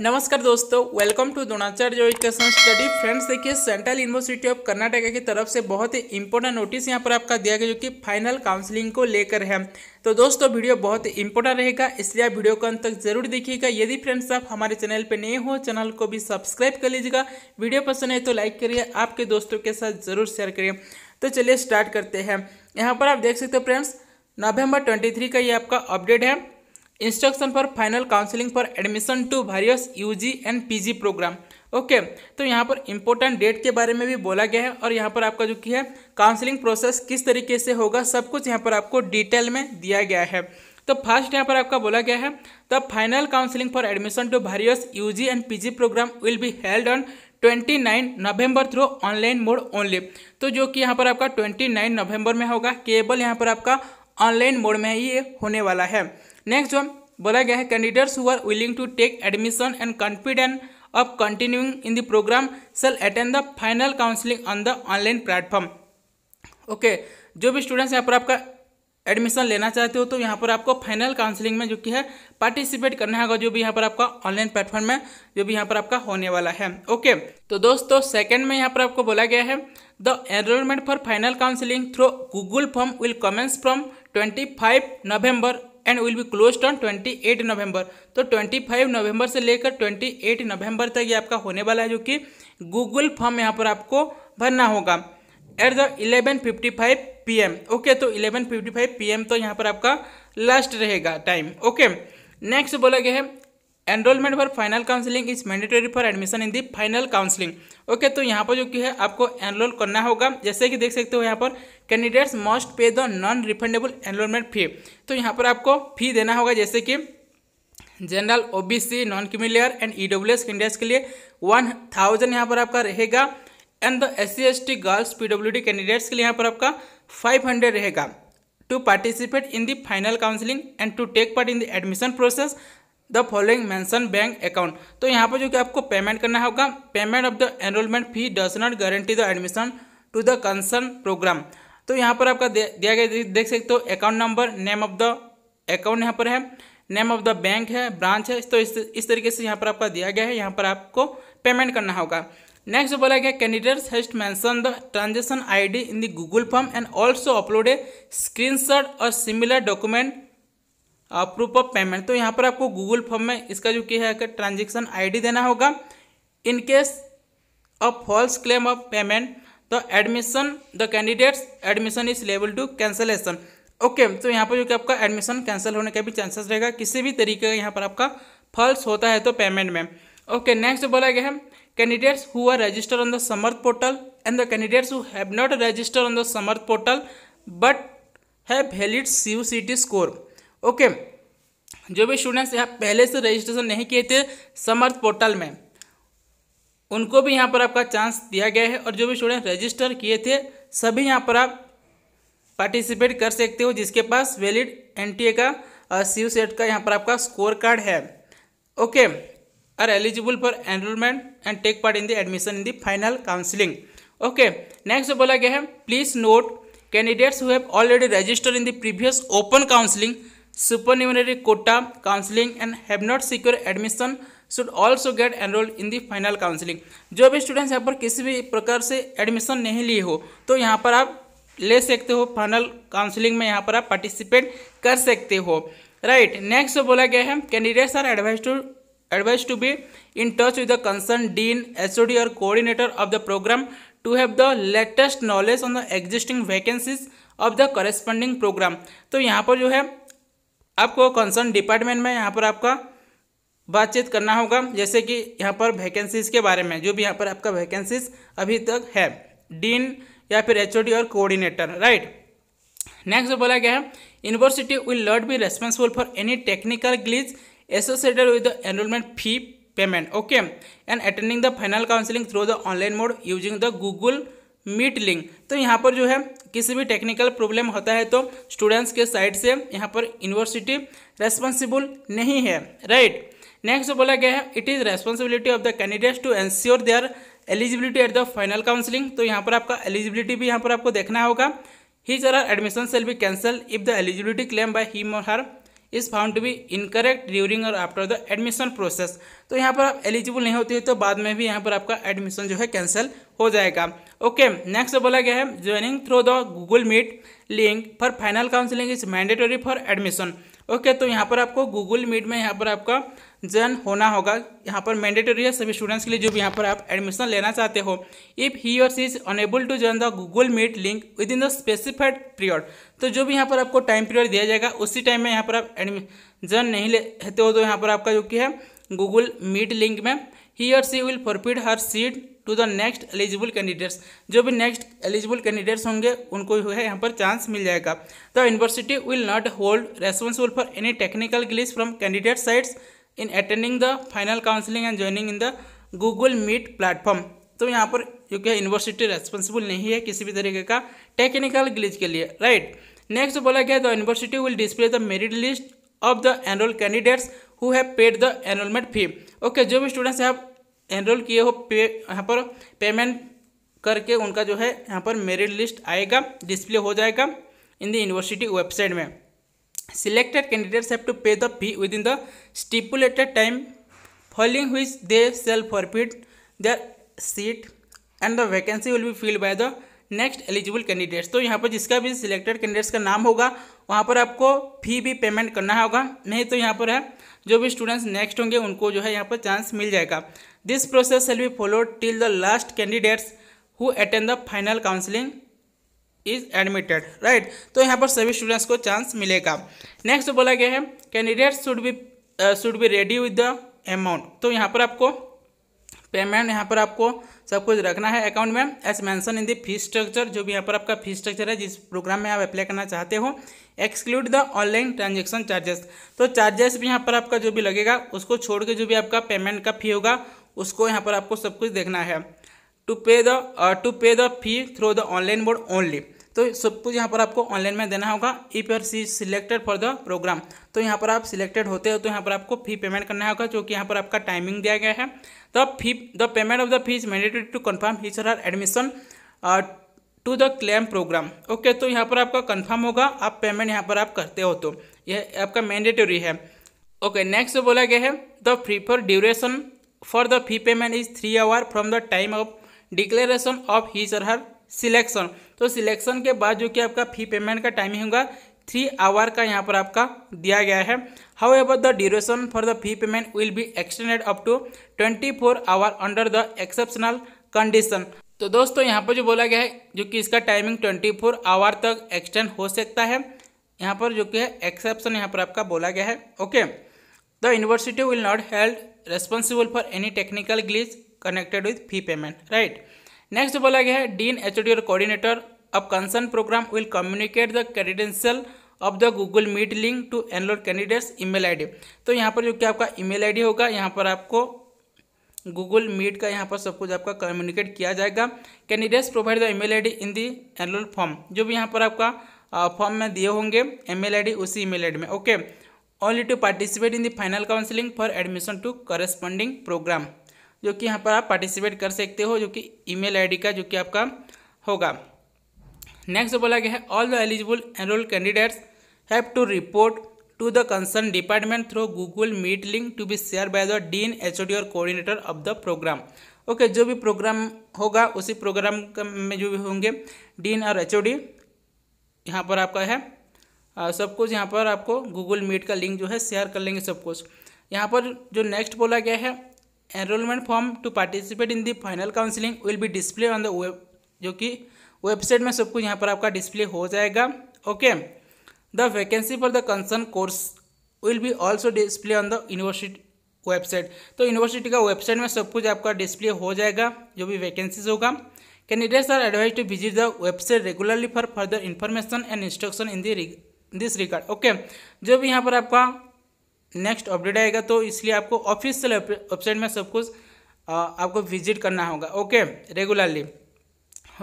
नमस्कार दोस्तों welcome to Dronacharya education study friends देखिए सेंट्रल यूनिवर्सिटी ऑफ कर्नाटका की तरफ से बहुत ही इंपॉर्टेंट नोटिस यहाँ पर आपका दिया गया जो कि फाइनल काउंसलिंग को लेकर है तो दोस्तों वीडियो बहुत ही इंपॉर्टेंट रहेगा इसलिए आप वीडियो को अंत तक जरूर देखिएगा यदि फ्रेंड्स आप हमारे चैनल पर नए हो चैनल को भी सब्सक्राइब कर लीजिएगा वीडियो पसंद है तो लाइक करिए आपके दोस्तों के साथ जरूर शेयर करिए तो चलिए स्टार्ट करते हैं यहाँ पर आप देख सकते हो फ्रेंड्स नवंबर 23 का ये आपका अपडेट है instruction for final counselling for admission to U UG and PG programme okay तो यहाँ पर इंपॉर्टेंट डेट के बारे में भी बोला गया है और यहाँ पर आपका जो कि है काउंसिलिंग प्रोसेस किस तरीके से होगा सब कुछ यहाँ पर आपको डिटेल में दिया गया है तो फर्स्ट यहाँ पर आपका बोला गया है the final counselling for admission to U G and G programme will be held on 29 November through online mode only तो जो कि यहाँ पर आपका 29 नवंबर में होगा केवल यहाँ पर आपका ऑनलाइन मोड में ही ये होने वाला है नेक्स्ट जो बोला गया है कैंडिडेट्स हुआ willing to take admission and confident of continuing in the programme shall attend the final counselling on the online platform okay जो भी स्टूडेंट्स यहाँ पर आपका एडमिशन लेना चाहते हो तो यहाँ पर आपको फाइनल काउंसलिंग में जो कि है पार्टिसिपेट करना होगा जो भी यहाँ पर आपका ऑनलाइन प्लेटफॉर्म में जो भी यहाँ पर आपका होने वाला है ओके तो दोस्तों सेकंड में यहाँ पर आपको बोला गया है the enrolment for final counselling through Google form will commence from twenty November and will be close on 28 November तो 25 नवंबर से लेकर 28 नवंबर तक ये आपका होने वाला है जो कि गूगल फॉर्म यहाँ पर आपको भरना होगा at the eleven fifty five P M okay तो eleven fifty five P M तो यहाँ पर आपका लास्ट रहेगा टाइम ओके नेक्स्ट बोला गया है enrolment for final counselling is mandatory for admission in the final counselling okay तो यहाँ पर जो कि है आपको एनरोल करना होगा जैसे कि देख सकते हो यहाँ पर candidates must pay the non refundable enrolment fee तो यहाँ पर आपको फी देना होगा जैसे कि general OBC non creamy layer and E W S candidates के लिए वन थाउजेंड यहाँ पर आपका रहेगा and the S C S T girls P W D candidates के लिए यहाँ पर आपका फाइव हंड्रेड रहेगा to participate in the final counselling and to take part in the admission process the following mention bank account तो यहाँ पर जो कि आपको पेमेंट करना होगा payment of the enrolment fee does not guarantee the admission to the concern programme तो यहाँ पर आपका दिया गया देख सकते हो account number name of the account यहाँ पर है नेम ऑफ द बैंक है ब्रांच है तो इस इस तरीके से यहाँ पर आपका दिया गया है यहाँ पर आपको पेमेंट करना होगा नेक्स्ट बोला गया candidates has to mention the transaction I D in the Google form and also upload a shot और similar document proof of payment तो यहाँ पर आपको गूगल फॉर्म में इसका जो क्या है ट्रांजेक्शन आई देना होगा in case a of false claim of payment the admission the candidates admission is लेवल टू कैंसलेशन ओके तो यहाँ पर जो कि आपका एडमिशन कैंसिल होने का भी चांसेस रहेगा किसी भी तरीके का यहाँ पर आपका फॉल्स होता है तो पेमेंट में ओके नेक्स्ट बोला गया है candidates who are register on the Samarth portal and the candidates who have not register on the Samarth portal but have valid C U C T score okay जो भी स्टूडेंट्स यहाँ पहले से रजिस्ट्रेशन नहीं किए थे समर्थ पोर्टल में उनको भी यहाँ पर आपका चांस दिया गया है और जो भी स्टूडेंट रजिस्टर किए थे सभी यहाँ पर आप पार्टिसिपेट कर सकते हो जिसके पास वैलिड एनटीए का सी सेट का यहाँ पर आपका स्कोर कार्ड है okay are eligible for enrolment and take part in the admission in the final counselling okay next बोला गया है please note candidates who have already registered in the previous open counselling supernumerary quota counseling and have not secure admission should also get enrolled in the final counselling जो भी students यहाँ पर किसी भी प्रकार से एडमिशन नहीं लिए हो तो यहाँ पर आप ले सकते हो फाइनल काउंसलिंग में यहाँ पर आप पार्टिसिपेट कर सकते हो राइट नेक्स्ट बोला गया है candidates are advise to advise to be in touch with the concern dean SOD और coordinator of the programme to have the latest knowledge on the existing vacancies of the corresponding programme तो यहाँ पर जो है आपको concern department में यहाँ पर आपका बातचीत करना होगा जैसे कि यहाँ पर वैकेंसीज के बारे में जो भी यहाँ पर आपका वैकेंसीज अभी तक है डीन या फिर H or coordinator right next बोला गया है university will not be responsible for any technical glitch associated with the enrolment fee payment okay and attending the final counselling through the online mode using the Google Meet link तो यहाँ पर जो है किसी भी टेक्निकल प्रॉब्लम होता है तो स्टूडेंट्स के साइड से यहाँ पर यूनिवर्सिटी रेस्पॉन्सिबल नहीं है राइट नेक्स्ट जो बोला गया है it is responsibility of the candidates to ensure their eligibility at the final counselling तो यहाँ पर आपका एलिजिबिलिटी भी यहाँ पर आपको देखना होगा ही जर admission shall be cancel if the eligibility claim by him or her is found to be incorrect during or after the admission process तो यहाँ पर आप एलिजिबल नहीं होती है तो बाद में भी यहाँ पर आपका एडमिशन जो है कैंसिल हो जाएगा ओके नेक्स्ट बोला गया है joining through the Google Meet link for final counselling is mandatory for admission okay तो यहाँ पर आपको गूगल मीट में यहाँ पर आपका जन होना होगा यहाँ पर मैंडेटरी है सभी स्टूडेंट्स के लिए जो भी यहाँ पर आप एडमिशन लेना चाहते हो if he or she is unable to join the Google Meet link within the specified period तो जो भी यहाँ पर आपको टाइम पीरियड दिया जाएगा उसी टाइम में यहाँ पर आप एडमिशन नहीं लेते हो तो यहाँ पर आपका जो कि है गूगल मीट लिंक में he or she will forfeit her seat to the next eligible candidates जो भी नेक्स्ट एलिजिबल कैंडिडेट्स होंगे उनको जो है यहाँ पर चांस मिल जाएगा the university will not hold responsible for any technical glitch from candidate sides in attending the final counselling and joining in the Google Meet platform तो यहाँ पर क्योंकि यूनिवर्सिटी रेस्पॉन्सिबल नहीं है किसी भी तरीके का टेक्निकल गिलीज के लिए राइट नेक्स्ट बोला गया the university will display the merit list of the enrol candidates who have paid the enrolment fee okay जो भी स्टूडेंट्स हैव एनरोल किए हो पे यहाँ पर पेमेंट करके उनका जो है यहाँ पर मेरिट लिस्ट आएगा डिस्प्ले हो जाएगा इन द यूनिवर्सिटी वेबसाइट में selected candidates have to pay the fee within the stipulated time failing which they shall forfeit their seat and the vacancy will be filled by the next eligible candidates तो यहाँ पर जिसका भी selected candidates का नाम होगा वहाँ पर आपको फी भी पेमेंट करना होगा नहीं तो यहाँ पर है जो भी स्टूडेंट्स नेक्स्ट होंगे उनको जो है यहाँ पर चांस मिल जाएगा this process will be followed till the last candidates who attend the final counselling is admitted right तो यहाँ पर सभी स्टूडेंट्स को चांस मिलेगा नेक्स्ट बोला गया है candidates should be should be ready with the amount तो यहाँ पर आपको पेमेंट यहाँ पर आपको सब कुछ रखना है अकाउंट में as mentioned in the fees structure जो भी यहाँ पर आपका फीस स्ट्रक्चर है जिस प्रोग्राम में आप अप्लाई करना चाहते हो exclude the online transaction charges तो चार्जेस भी यहाँ पर आपका जो भी लगेगा उसको छोड़ के जो भी आपका पेमेंट का फी होगा उसको यहाँ पर आपको सब कुछ देखना है to pay the to pay the fee through the online board only तो सब कुछ यहाँ पर आपको ऑनलाइन में देना होगा if your she selected for the program तो यहाँ पर आप सिलेक्टेड होते हो तो यहाँ पर आपको फी पेमेंट करना होगा जो कि यहाँ पर आपका टाइमिंग दिया गया है the fee the payment of the fee is mandatory to confirm his or admission to the claim program okay तो यहाँ पर आपका कन्फर्म होगा आप पेमेंट यहाँ पर आप करते हो तो यह आपका मैंडेटरी है ओके नेक्स्ट बोला गया है the free for duration for the fee payment is three hour from the time of declaration of his or her selection तो सिलेक्शन के बाद जो कि आपका फी पेमेंट का टाइमिंग होगा थ्री आवर का यहाँ पर आपका दिया गया है however the duration for the fee payment will be extended up to twenty four hour under the exceptional condition तो दोस्तों यहाँ पर जो बोला गया है जो कि इसका टाइमिंग ट्वेंटी फोर आवर तक एक्सटेंड हो सकता है यहाँ पर जो कि है एक्सेप्शन यहाँ पर आपका बोला गया है okay the university will not held responsible for any technical glitch connected with fee payment right next बोला गया है dean H or coordinator of concern program will communicate the credential of the Google Meet link to enrol candidates email ID तो यहाँ पर जो कि आपका email ID होगा यहाँ पर आपको गूगल मीट का यहाँ पर सब कुछ आपका कम्युनिकेट किया जाएगा candidates provide the email ID in the enrol form जो भी यहाँ पर आपका फॉर्म में दिए होंगे ईमेल आईडी उसी ईमेल आईडी में okay only to participate in the final counselling for admission to corresponding program जो कि यहाँ पर आप पार्टिसिपेट कर सकते हो जो कि ईमेल आईडी का जो कि आपका होगा नेक्स्ट बोला गया है all the eligible enrol candidates have to report to the concern department through Google Meet link to be share by the dean H or coordinator of the program okay जो भी प्रोग्राम होगा उसी programme में जो भी होंगे dean और H O D यहाँ पर आपका है आ, सब कुछ यहाँ पर आपको गूगल मीट का लिंक जो है शेयर कर लेंगे सब कुछ यहाँ पर जो नेक्स्ट बोला गया है enrolment form to participate in the final counselling will be display on the web जो कि वेबसाइट में सब कुछ यहाँ पर आपका डिस्प्ले हो जाएगा okay the vacancy for the concern course will be also display on the university website तो यूनिवर्सिटी का वेबसाइट में सब कुछ आपका डिस्प्ले हो जाएगा जो भी वैकेंसीज होगा candidates are advise to visit the website regularly for further information and instruction in this regard okay जो भी यहाँ पर आपका नेक्स्ट अपडेट आएगा तो इसलिए आपको ऑफिशियल वेबसाइट में सब कुछ आपको विजिट करना होगा ओके रेगुलरली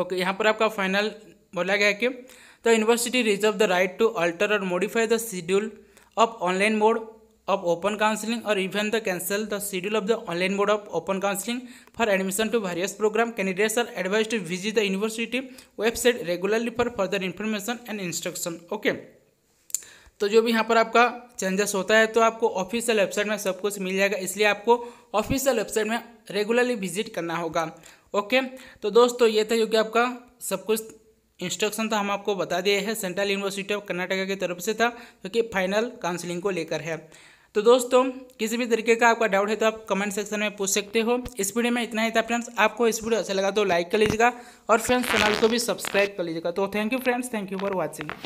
ओके यहाँ पर आपका फाइनल बोला गया है कि the university reserve the right to alter or modify the schedule of online mode of open counselling or even the cancel the schedule of the online mode of open counselling for admission to various program candidates are advise to visit the university website regularly for further information and instruction okay तो जो भी यहाँ पर आपका changes होता है तो आपको ऑफिशियल वेबसाइट में सब कुछ मिल जाएगा इसलिए आपको ऑफिशियल वेबसाइट में रेगुलरली विजिट करना होगा ओके तो दोस्तों ये था जो कि आपका सब कुछ इंस्ट्रक्शन तो हम आपको बता दिए हैं सेंट्रल यूनिवर्सिटी ऑफ कर्नाटका की तरफ से था क्योंकि फाइनल काउंसिलिंग को लेकर है तो दोस्तों किसी भी तरीके का आपका डाउट है तो आप कमेंट सेक्शन में पूछ सकते हो इस वीडियो में इतना ही था फ्रेंड्स आपको इस वीडियो अच्छा लगा तो लाइक कर लीजिएगा और फ्रेंड्स चैनल को भी सब्सक्राइब कर लीजिएगा तो thank you friends thank you for watching